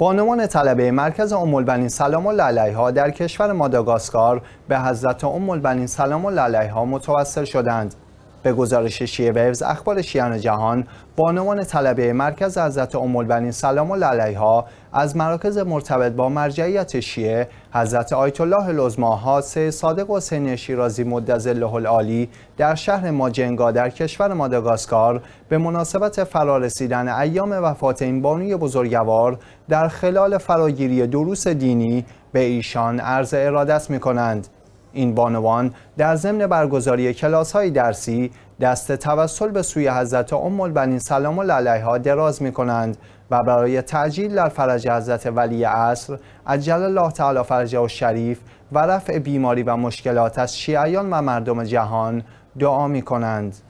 بانوان طلبه مرکز ام البنین سلام الله علیها در کشور ماداگاسکار به حضرت ام البنین سلام الله علیها متوسل شدند به گزارش شیعه ویوز اخبار شیعان جهان بانوان طلبه مرکز حضرت امولبنین سلام و علیها از مراکز مرتبط با مرجعیت شیعه حضرت آیت الله ها سه صادق حسین شیرازی مدظله العالی در شهر ماجنگا در کشور ماداگاسکار به مناسبت فرارسیدن ایام وفات این بانوی بزرگوار در خلال فراگیری دروس دینی به ایشان عرض ارادت می کنند. این بانوان در ضمن برگزاری کلاس های درسی دست توسل به سوی حضرت ام البنین سلام الله علیها دراز می کنند و برای تعجیل در فرج حضرت ولی عصر عجل الله تعالی فرجه و شریف و رفع بیماری و مشکلات از شیعیان و مردم جهان دعا می کنند.